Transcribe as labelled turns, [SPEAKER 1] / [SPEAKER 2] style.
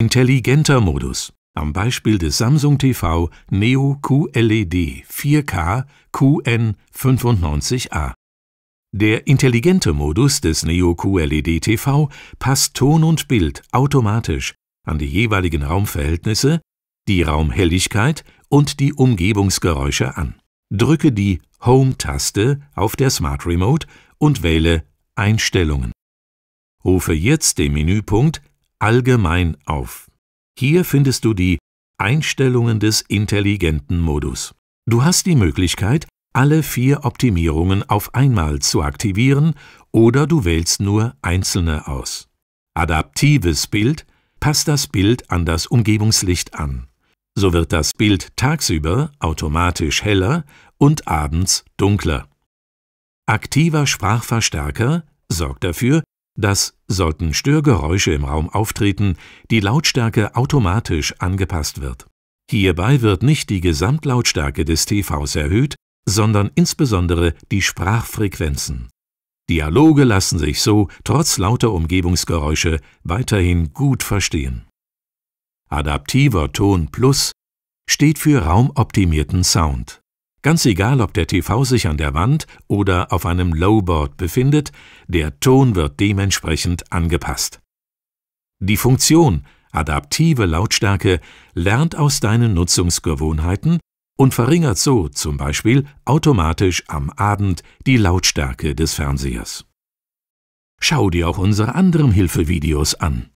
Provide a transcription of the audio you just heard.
[SPEAKER 1] Intelligenter Modus. Am Beispiel des Samsung TV Neo QLED 4K QN95A. Der intelligente Modus des Neo QLED TV passt Ton und Bild automatisch an die jeweiligen Raumverhältnisse, die Raumhelligkeit und die Umgebungsgeräusche an. Drücke die Home-Taste auf der Smart Remote und wähle Einstellungen. Rufe jetzt den Menüpunkt allgemein auf. Hier findest du die Einstellungen des intelligenten Modus. Du hast die Möglichkeit, alle vier Optimierungen auf einmal zu aktivieren oder du wählst nur einzelne aus. Adaptives Bild passt das Bild an das Umgebungslicht an. So wird das Bild tagsüber automatisch heller und abends dunkler. Aktiver Sprachverstärker sorgt dafür, dass, sollten Störgeräusche im Raum auftreten, die Lautstärke automatisch angepasst wird. Hierbei wird nicht die Gesamtlautstärke des TVs erhöht, sondern insbesondere die Sprachfrequenzen. Dialoge lassen sich so trotz lauter Umgebungsgeräusche weiterhin gut verstehen. Adaptiver Ton Plus steht für raumoptimierten Sound. Ganz egal, ob der TV sich an der Wand oder auf einem Lowboard befindet, der Ton wird dementsprechend angepasst. Die Funktion adaptive Lautstärke lernt aus deinen Nutzungsgewohnheiten und verringert so zum Beispiel automatisch am Abend die Lautstärke des Fernsehers. Schau dir auch unsere anderen Hilfevideos an.